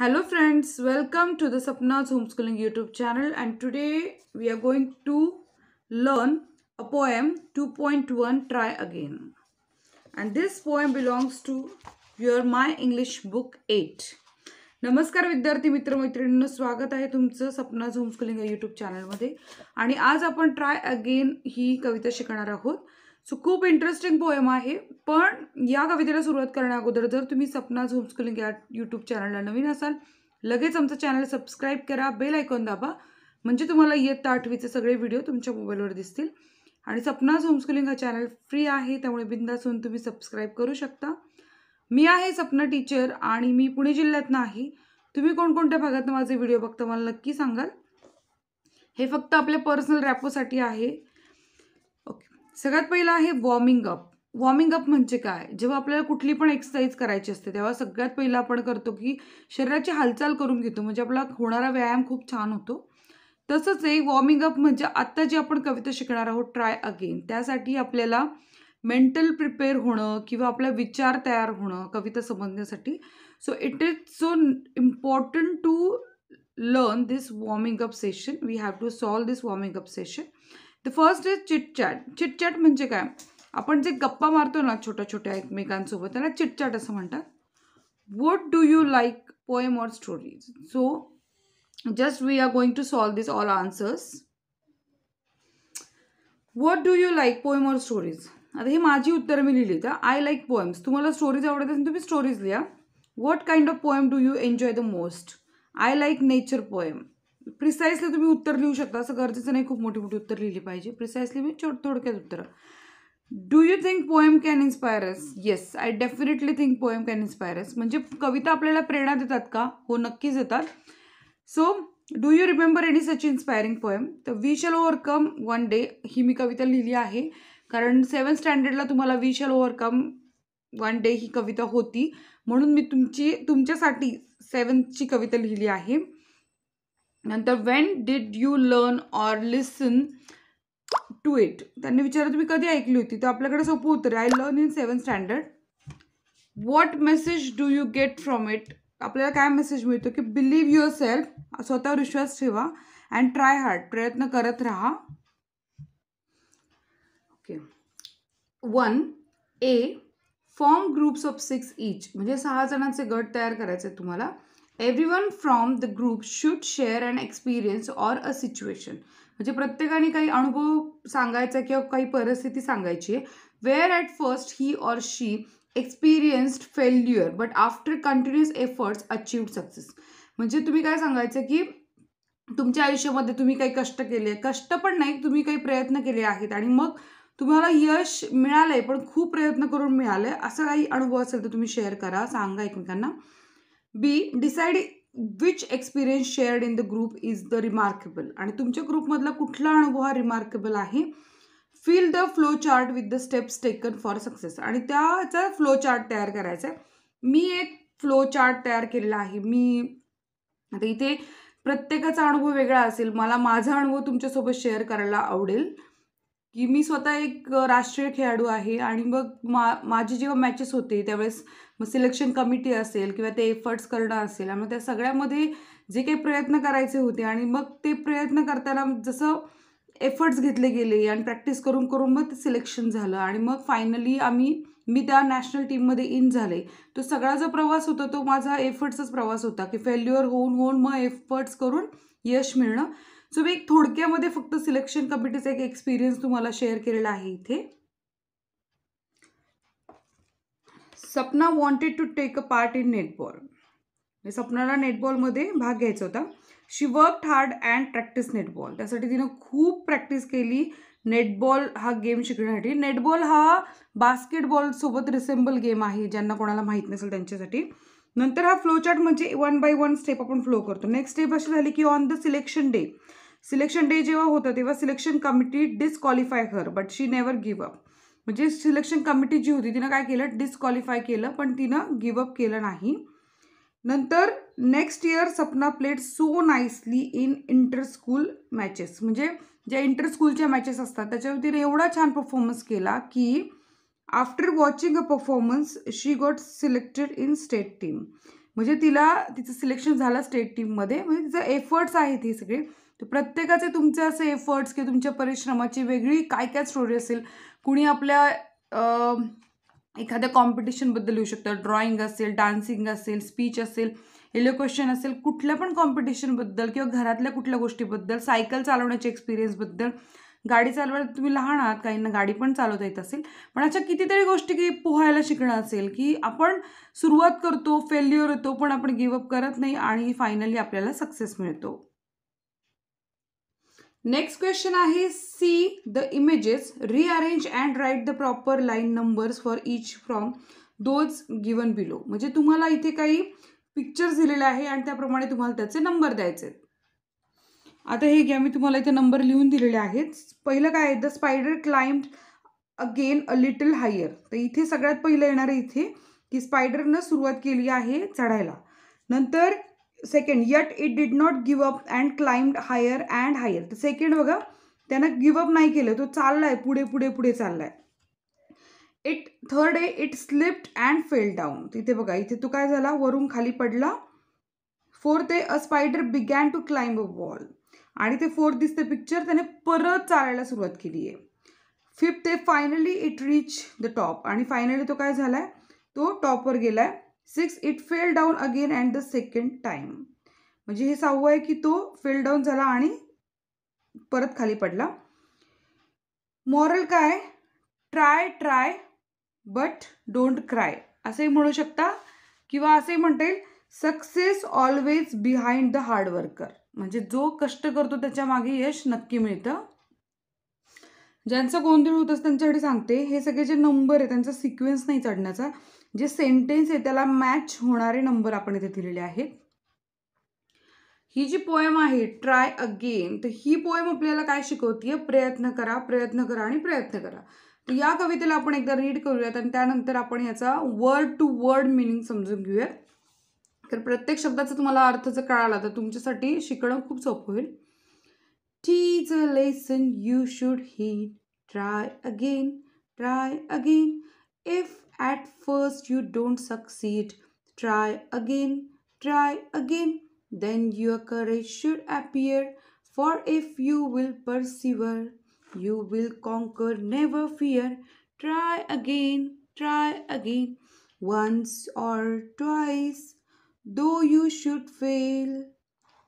hello friends welcome to the YouTube channel youtube today we are we to learn a poem two point 2.1 try again and this poem belongs to your my English book 8 नमस्कार विद्यार्थी मित्रमैत्रिणींना स्वागत आहे तुमचं सपनाज homeschooling या YouTube चॅनलमध्ये आणि आज आपण ट्राय अगेन ही कविता शिकणार आहोत सो खूप इंटरेस्टिंग पोएम आहे पण या कवितेला सुरुवात करण्या अगोदर जर तुम्ही सपनाज होमस्कुलिंग या यूट्यूब चॅनलला नवीन असाल लगेच आमचं चॅनल सबस्क्राईब करा बेल ऐकून दाबा म्हणजे तुम्हाला इयत्ता आठवीचे सगळे व्हिडिओ तुमच्या मोबाईलवर दिसतील आणि सपनाज होमस्कूलिंग हा चॅनल फ्री आहे त्यामुळे बिंदास होऊन तुम्ही सबस्क्राईब करू शकता मी आहे सपना टीचर आणि मी पुणे जिल्ह्यात नाही तुम्ही कोणकोणत्या भागातनं माझे व्हिडिओ बघता मला नक्की सांगाल हे फक्त आपल्या पर्सनल रॅपोसाठी आहे सगळ्यात पहिलं आहे वॉर्मिंग अप वॉर्मिंग अप म्हणजे काय जेव्हा आपल्याला कुठली पण एक्सरसाइज करायची असते तेव्हा सगळ्यात पहिलं आपण करतो की शरीराची हालचाल करून घेतो म्हणजे आपला होणारा व्यायाम खूप छान होतो तसंच आहे वॉर्मिंग अप म्हणजे आत्ता जी आपण कविता शिकणार आहोत ट्राय अगेन त्यासाठी आपल्याला मेंटल प्रिपेअर होणं किंवा आपला विचार तयार होणं कविता समजण्यासाठी so it is so important to learn this warming up session we have to solve this warming up session the first is chitchat chitchat म्हणजे काय आपण जे गप्पा मारतो ना छोट्या छोट्या एकमेकांसोबत त्याला चिटचॅट असं म्हणतात what do you like poem or stories so just we are going to solve this all answers what do you like poem or stories आता हे माझी उत्तरं मी लिहिली तर आय लाईक पोएम्स तुम्हाला स्टोरीज आवडत असेल तुम्ही स्टोरीज लिहा what kind of poem do you enjoy the most I like nature poem precisely तुम्ही उत्तर लिहू शकता असं गरजेचं नाही खूप मोठी मोठी उत्तर लिहिली पाहिजे प्रिसाईसली मी छोट थोडक्यात उत्तर do you think poem can inspires yes I definitely think poem can inspires म्हणजे कविता आपल्याला प्रेरणा देतात का हो नक्कीच देतात so do you remember any such inspiring poem तर we shall overcome one day ही मी कविता लिहिली आहे कारण सेवन स्टँडर्डला तुम्हाला we shall overcome one day ही कविता होती म्हणून मी तुमची तुमच्यासाठी सेवनची कविता लिहिली आहे नंतर when did you learn or listen to it त्यांनी विचारत तुम्ही कधी ऐकली होती तर आपल्याकडे सोपं उत्तर I learn in seven standard what message do you get from it आपल्याला काय मेसेज मिळतो की बिलीव्ह युअर सेल्फ स्वतःवर विश्वास ठेवा अँड ट्राय हार्ड प्रयत्न करत राहा okay one a form groups of six each म्हणजे सहा जणांचे गट तयार करायचे तुम्हाला everyone from the group should share and experience or a situation म्हणजे प्रत्येकाने काही अनुभव सांगायचा किंवा काही परिस्थिती सांगायची आहे where at first he or she experienced failure but after continuous efforts achieved success म्हणजे तुम्ही काय सांगायचं की तुमच्या आयुष्यामध्ये तुम्ही काही कष्ट केले कष्ट पण नाही तुम्ही काही प्रयत्न केले आहेत आणि मग तुम्हाला यश मिळालं आहे पण खूप प्रयत्न करून मिळालं आहे असं काही अनुभव असेल तर तुम्ही शेअर करा सांगा एकमेकांना be decide which experience shared in the group is the remarkable आणि तुमच्या ग्रुपमधला कुठला अनुभव हा रिमार्केबल आहे fill the flow chart with the steps taken for success आणि त्याचा फ्लो चार्ट तयार करायचा आहे मी एक फ्लो चार्ट तयार केलेला आहे मी आता इथे प्रत्येकाचा अनुभव वेगळा असेल मला माझा अनुभव तुमच्यासोबत शेअर करायला आवडेल की मी स्वतः एक राष्ट्रीय खेळाडू आहे आणि मग मा माझी जेव्हा मॅचेस होते त्यावेळेस मग सिलेक्शन कमिटी असेल किंवा ते एफर्ट्स करणं असेल आणि मग त्या सगळ्यामध्ये जे काही प्रयत्न करायचे होते आणि मग ते प्रयत्न करताना जसं एफर्ट्स घेतले गेले आणि प्रॅक्टिस करून करून मग ते सिलेक्शन झालं आणि मग फायनली आम्ही मी त्या नॅशनल टीममध्ये इन झाले तो सगळा जो प्रवास होता तो माझा एफर्ट्सच प्रवास होता की फेल्युअर होऊन होऊन मग एफर्ट्स करून यश मिळणं सो मी एक थोडक्यामध्ये फक्त सिलेक्शन कमिटीचा एक एक्सपिरियन्स तुम्हाला शेअर केलेला आहे इथे Sapna wanted to take a part in netball सपनाला नेटबॉलमध्ये भाग घ्यायचा होता she work hard and practice netball त्यासाठी तिनं खूप प्रॅक्टिस केली नेटबॉल हा गेम शिकण्यासाठी नेटबॉल हा बास्केटबॉल सोबत रिसेंबल गेम आहे ज्यांना कोणाला माहीत नसेल त्यांच्यासाठी नंतर हा फ्लोचार्ट म्हणजे वन बाय वन स्टेप आपण फ्लो करतो नेक्स्ट स्टेप अशी झाली की on the selection day selection day जेव्हा होतं तेव्हा सिलेक्शन कमिटी डिस्क्वालिफाय कर but she never give up म्हणजे सिलेक्शन कमिटी जी होती तिनं काय केलं डिस्क्वालिफाय केलं पण तिनं गिवअप केलं नाही नंतर next year Sapna played so nicely in inter school matches म्हणजे ज्या इंटर स्कूलच्या मॅचेस असतात त्याच्यावर तिने एवढा छान परफॉर्मन्स केला की after watching a performance she got selected in state team म्हणजे तिला तिचं सिलेक्शन झालं स्टेट टीममध्ये म्हणजे तिचं एफर्ट्स आहेत हे सगळे तर प्रत्येकाचे तुमचे असे एफर्ट्स किंवा तुमच्या परिश्रमाची वेगळी काय काय स्टोरी असेल कुणी आपल्या एखाद्या कॉम्पिटिशनबद्दल लिहू शकतं ड्रॉइंग असेल डान्सिंग असेल स्पीच असेल एलोक्वेशन असेल कुठल्या पण कॉम्पिटिशनबद्दल किंवा घरातल्या कुठल्या गोष्टीबद्दल सायकल चालवण्याच्या एक्सपिरियन्सबद्दल गाडी चालवायला तुम्ही लहान आहात काहींना गाडी पण चालवता येत असेल पण अशा कितीतरी गोष्टी की पोहायला शिकणं असेल की आपण सुरुवात करतो फेल्युअर होतो पण आपण अप करत नाही आणि फायनली आपल्याला सक्सेस मिळतो नेक्स्ट क्वेश्चन आहे see the images rearrange and write the proper line numbers for each from those given below म्हणजे तुम्हाला इथे काही पिक्चर्स दिलेले आहे आणि त्याप्रमाणे तुम्हाला त्याचे नंबर द्यायचे आता हे घ्या मी तुम्हाला इथे नंबर लिहून दिलेले आहेत पहिलं काय आहे the spider climb again a little higher तर इथे सगळ्यात पहिलं येणार आहे इथे की स्पायडरनं सुरुवात केली आहे चढायला नंतर second yet it did not give up and climbed higher and higher तर सेकंड बघा त्यानं गिवअप नाही केलं तो चाललाय पुढे पुढे पुढे चाललाय it third a it slipped and fell down तिथे बघा इथे तो काय झाला वरून खाली पडला फोर्थ आहे a spider began to climb a wall आणि ते फोर्थ दिसते पिक्चर त्याने परत चालायला सुरुवात केली आहे fifth day finally it reach the top आणि फायनली तो काय झालाय तो टॉपवर गेलाय six it fell down again and the second time म्हणजे हे सहावं आहे की तो फेल डाऊन झाला आणि परत खाली पडला मॉरल काय try try but don't cry असंही म्हणू शकता किंवा असंही म्हणता येईल success always behind the hard worker म्हणजे जो कष्ट करतो त्याच्या मागे यश नक्की मिळतं ज्यांचं गोंधळ होत असतो त्यांच्यासाठी सांगते हे सगळे जे नंबर आहे त्यांचा सिक्वेन्स नाही चढण्याचा जे सेंटेन्स आहे त्याला मॅच होणारे नंबर आपण इथे दिलेले आहेत ही जी पोएम आहे ट्राय अगेन तर ही पोएम आपल्याला काय शिकवतीये प्रयत्न करा प्रयत्न करा आणि प्रयत्न करा तर या कवितेला आपण एकदा रीड करूयात आणि त्यानंतर आपण याचा वर्ड टू वर्ड मिनिंग समजून घेऊयात तर प्रत्येक शब्दाचा तुम्हाला अर्थ जर कळाला तर तुमच्यासाठी शिकणं खूप सोपं होईल Teach a lesson you should heed. Try again, try again. If at first you don't succeed, try again, try again. Then your courage should appear. For if you will persevere, you will conquer, never fear. Try again, try again. Once or twice, though you should fail.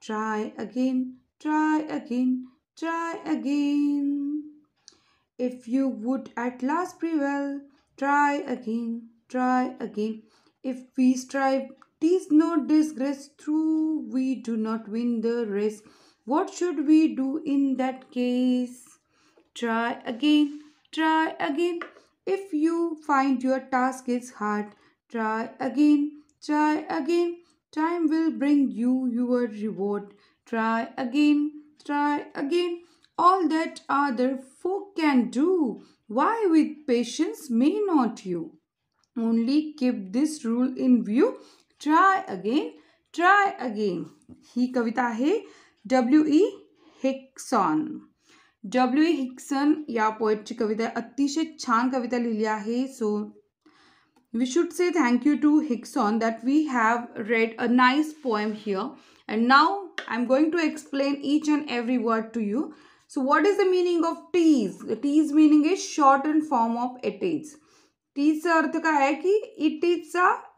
Try again, Try again, try again. If you would at last prevail, try again, try again. If we strive, tis no disgrace, through we do not win the race. What should we do in that case? Try again, try again. If you find your task is hard, try again, try again. Time will bring you your reward. Try again, try again. All that other folk can do. Why with patience may not you? Only keep this rule in view. Try again, try again. hi kavita hai w e hickson w e hickson ya poet पोएटची kavita atishay chhan kavita लिहिली आहे so we should say thank you to Hickson that we have read a nice poem here and now I'm going to explain each and every word to you so what is the meaning of tease The tease meaning is shortened form of it is. टीजचा अर्थ काय आहे की it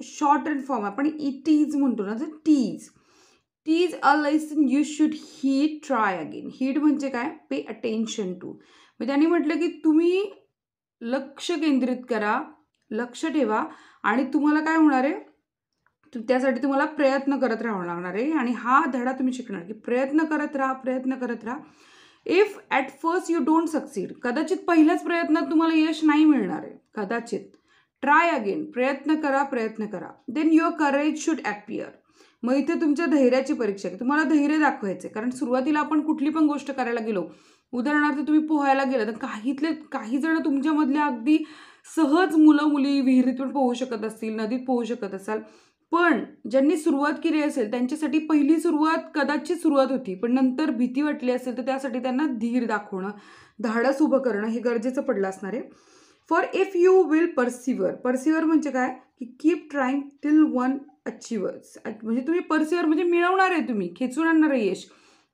short and form आहे आपण it is म्हणतो ना तर tease tease a lesson you should heat try again heat म्हणजे काय पे अटेन्शन टू मग त्यांनी म्हटलं की तुम्ही लक्ष केंद्रित करा लक्ष ठेवा आणि तुम्हाला काय होणार आहे त्यासाठी तुम्हाला प्रयत्न करत राहावं लागणार आहे आणि हा धडा तुम्ही शिकणार की प्रयत्न करत राहा प्रयत्न करत राहा if at first you don't succeed कदाचित पहिल्याच प्रयत्नात तुम्हाला यश नाही मिळणार आहे कदाचित ट्राय अगेन प्रयत्न करा प्रयत्न करा then your courage should appear मग इथे तुमच्या धैर्याची परीक्षा आहे तुम्हाला धैर्य दाखवायचं आहे कारण सुरुवातीला आपण कुठली पण गोष्ट करायला गेलो उदाहरणार्थ तुम्ही पोहायला गेला तर काहीतले काही जण तुमच्यामधल्या अगदी सहज मुलं मुली विहिरीत पण पोहू शकत असतील नदीत पोहू शकत असाल पण ज्यांनी सुरुवात केली असेल त्यांच्यासाठी पहिली सुरुवात कदाचित सुरुवात होती पण नंतर भीती वाटली असेल तर त्यासाठी त्यांना धीर दाखवणं धाडस उभं करणं हे गरजेचं पडलं असणार आहे for if you will persevere persevere म्हणजे काय की keep trying till one achievers म्हणजे तुम्ही पर्सिवर म्हणजे मिळवणार आहे तुम्ही खेचून आणणार आहे यश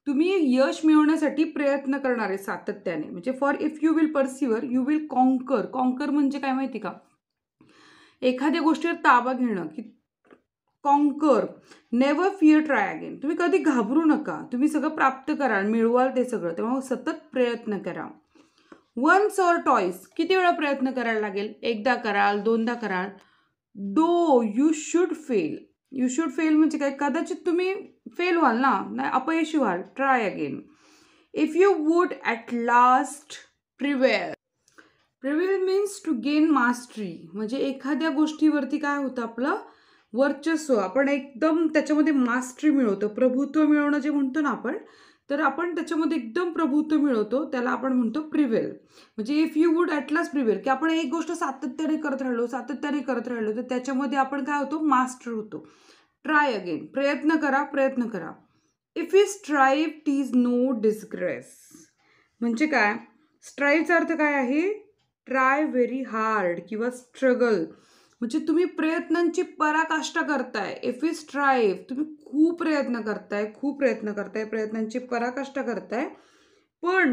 तुम्ही यश मिळवण्यासाठी प्रयत्न करणार आहे सातत्याने म्हणजे for if you will persevere you will conquer conquer म्हणजे काय माहिती का एखाद्या गोष्टीवर ताबा घेणं की conquer never fear try again तुम्ही कधी घाबरू नका तुम्ही सगळं प्राप्त कराल मिळवाल ते सगळं तेव्हा सतत प्रयत्न करा वन्स ऑर टॉईस किती वेळा प्रयत्न करायला लागेल एकदा कराल दोनदा कराल though you should fail you should fail म्हणजे काय कदाचित तुम्ही फेल व्हाल ना नाही अपयशी व्हाल try again if you would at last prevail prevail means to gain mastery म्हणजे एखाद्या गोष्टीवरती काय होतं आपलं वर्चस्व आपण एकदम त्याच्यामध्ये मास्टरी मिळवतो प्रभुत्व मिळवणं जे म्हणतो ना आपण तर आपण त्याच्यामध्ये एकदम प्रभुत्व मिळवतो त्याला आपण म्हणतो प्रिवेल म्हणजे if you would at last prevail की आपण एक गोष्ट सातत्याने करत राहिलो सातत्याने करत राहिलो तर त्याच्यामध्ये आपण काय होतो मास्टर होतो ट्राय अगेन प्रयत्न करा प्रयत्न करा if you स्ट्राईव tease no disgrace म्हणजे काय स्ट्राईवचा अर्थ काय आहे ट्राय व्हेरी हार्ड किंवा स्ट्रगल म्हणजे तुम्ही प्रयत्नांची पराकाष्ठा करताय इफ यू स्ट्राईव्ह तुम्ही खूप प्रयत्न करताय खूप प्रयत्न करताय प्रयत्नांची पराकाष्ठा करताय पण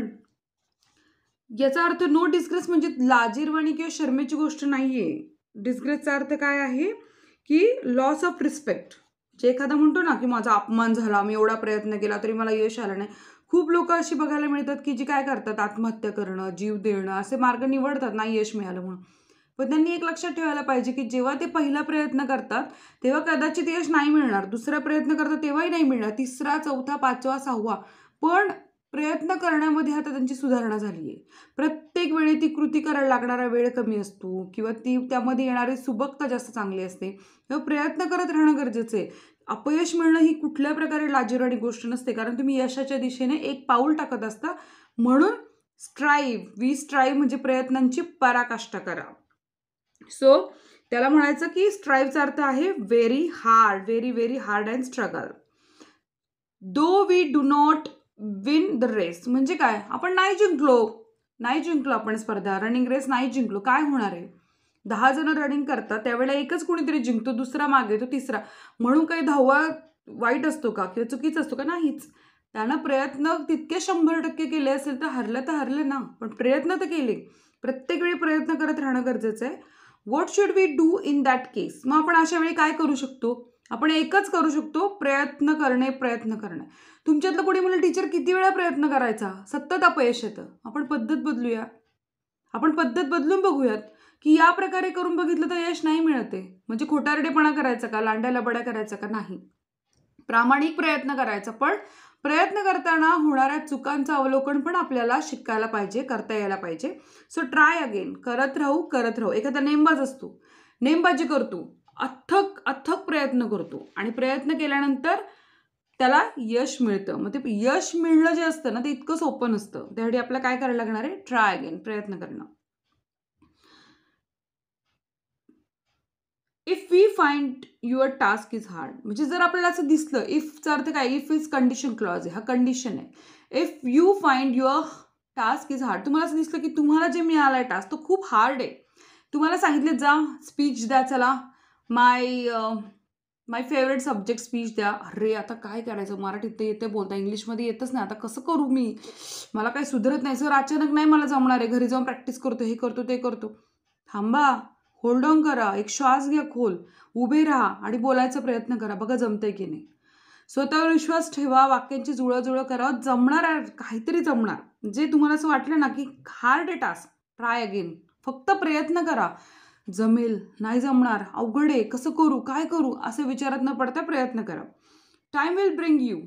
याचा अर्थ नो डिस्ग्रेस म्हणजे लाजीरवाणी किंवा शर्मेची गोष्ट नाही आहे डिस्ग्रेसचा अर्थ काय आहे की लॉस ऑफ रिस्पेक्ट जे एखादा म्हणतो ना की माझा अपमान झाला मी एवढा प्रयत्न केला तरी मला यश आलं नाही खूप लोक अशी बघायला मिळतात की जी काय करतात आत्महत्या करणं जीव देणं असे मार्ग निवडतात नाही यश मिळालं म्हणून पण त्यांनी एक लक्षात ठेवायला पाहिजे की जेव्हा ते पहिला प्रयत्न करतात तेव्हा कदाचित यश नाही मिळणार दुसरा प्रयत्न करतात तेव्हाही नाही मिळणार तिसरा चौथा पाचवा सहावा पण प्रयत्न करण्यामध्ये आता त्यांची सुधारणा झाली आहे प्रत्येक वेळी ती कृती करायला लागणारा वेळ कमी असतो किंवा ती त्यामध्ये येणारी सुबकता जास्त चांगली असते तेव्हा प्रयत्न करत राहणं गरजेचं आहे अपयश मिळणं ही कुठल्या प्रकारे लाजीरवाणी गोष्ट नसते कारण तुम्ही यशाच्या दिशेने एक पाऊल टाकत असता म्हणून स्ट्राईव्ह वी स्ट्राईव्ह म्हणजे प्रयत्नांची पराकाष्ठा करा सो त्याला म्हणायचं की स्ट्राईव्हचा अर्थ आहे very hard very very hard and struggle though we do not win the race म्हणजे काय आपण नाही जिंकलो नाही जिंकलो आपण स्पर्धा रनिंग रेस नाही जिंकलो काय होणार आहे दहा जण रनिंग करतात त्यावेळेला एकच कोणीतरी जिंकतो दुसरा मागे तो तिसरा म्हणून काही धावा वाईट असतो का किंवा चुकीच असतो का नाहीच त्यानं प्रयत्न तितके शंभर टक्के केले असेल तर हरलं तर हरलं ना पण प्रयत्न तर केले प्रत्येक वेळी प्रयत्न करत राहणं गरजेचं आहे what should we do in that case मग आपण अशा वेळी काय करू शकतो आपण एकच करू शकतो प्रयत्न करणे प्रयत्न करणे तुमच्यातलं कोणी मुलं टीचर किती वेळा प्रयत्न करायचा सतत अपयश येतं आपण पद्धत बदलूया आपण पद्धत बदलून बघूयात की या प्रकारे करून बघितलं तर यश नाही मिळते म्हणजे खोटारडेपणा करायचा का लांड्या बडा करायचा का नाही प्रामाणिक प्रयत्न करायचा पण प्रयत्न करताना होणाऱ्या चुकांचं अवलोकन पण आपल्याला शिकायला पाहिजे करता यायला पाहिजे सो ट्राय अगेन करत राहू करत राहू एखादा नेमबाज असतो नेमबाजी करतो अथक अथक प्रयत्न करतो आणि प्रयत्न केल्यानंतर त्याला यश मिळतं मग ते यश मिळणं जे असतं ना ते इतकं सोपं नसतं त्यासाठी आपल्याला काय करायला लागणार आहे ट्राय अगेन प्रयत्न करणं if we find your task is hard म्हणजे जर आपल्याला असं दिसलं इफचा अर्थ काय इफ इज कंडिशन क्लॉज आहे हा कंडिशन आहे if you find your task is hard तुम्हाला असं दिसलं की तुम्हाला जे मिळालं आहे टास्क तो खूप हार्ड आहे तुम्हाला सांगितलं जा स्पीच द्या चला my my favourite subject speech द्या अरे आता काय करायचं मराठीत ते येते बोलता इंग्लिशमध्ये येतच नाही आता कसं करू मी मला काही सुधरत नाही सर अचानक नाही मला जमणार आहे घरी जाऊन प्रॅक्टिस करतो हे करतो ते करतो थांबा होल्ड ऑन करा एक श्वास घ्या खोल उभे राहा आणि बोलायचा प्रयत्न करा बघा जमते की नाही स्वतःवर विश्वास ठेवा वाक्यांची जुळंजुळं करा जमणार काहीतरी जमणार जे तुम्हाला असं वाटलं ना की हार्ड टास्क ट्राय अगेन फक्त प्रयत्न करा जमेल नाही जमणार अवघड आहे कसं करू काय करू असे विचारात न पडता प्रयत्न करा time will bring you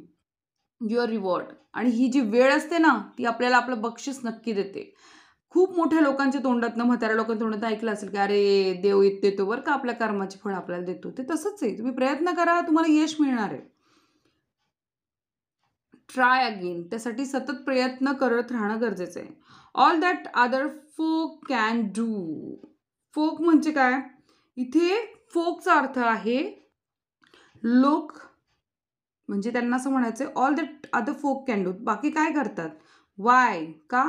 your reward आणि ही जी वेळ असते ना ती आपल्याला आपलं बक्षीस नक्की देते खूप मोठ्या लोकांच्या तोंडातनं म्हाताऱ्या लोकांच्या तोंडात ऐकलं असेल की अरे देव येत देतो बरं का आपल्या कर्माची फळ आपल्याला देतो ते तसंच आहे तुम्ही प्रयत्न करा तुम्हाला यश मिळणार आहे ट्राय अगेन त्यासाठी सतत प्रयत्न करत राहणं गरजेचं आहे all that other folk can do folk म्हणजे काय इथे फोकचा अर्थ आहे लोक म्हणजे त्यांना असं म्हणायचं all that other folk can do बाकी काय करतात वाय का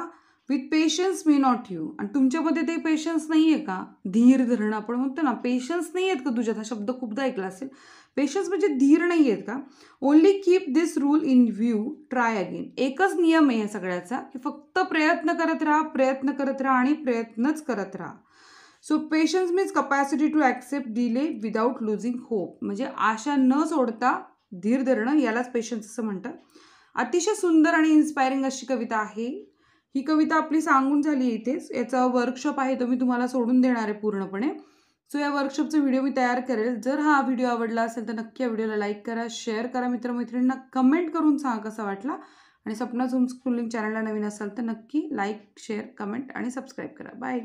with patience may not you आणि तुमच्यामध्ये ते पेशन्स नाही आहे का धीर धरणं आपण म्हणतो ना पेशन्स नाही आहेत का तुझ्यात हा शब्द खूपदा ऐकला असेल पेशन्स म्हणजे धीर नाही आहेत का only keep this rule in view try again एकच नियम आहे या सगळ्याचा की फक्त प्रयत्न करत राहा प्रयत्न करत राहा आणि प्रयत्नच करत राहा so patience means capacity to accept delay without losing hope म्हणजे आशा न सोडता धीर धरणं यालाच पेशन्स असं म्हणतात अतिशय सुंदर आणि इन्स्पायरिंग अशी कविता आहे ही कविता आपली सांगून झाली इथेच याचा वर्कशॉप आहे तो मी तुम्हाला सोडून देणार आहे पूर्णपणे सो या वर्कशॉपचा व्हिडिओ मी तयार करेल जर हा व्हिडिओ आवडला असेल तर नक्की या व्हिडिओला लाईक करा शेअर करा मित्रमैत्रिणींना कमेंट करून सांगा कसा वाटला आणि सपना झूम स्कूलिंग चॅनलला नवीन असाल तर नक्की लाईक शेअर कमेंट आणि सबस्क्राईब करा बाय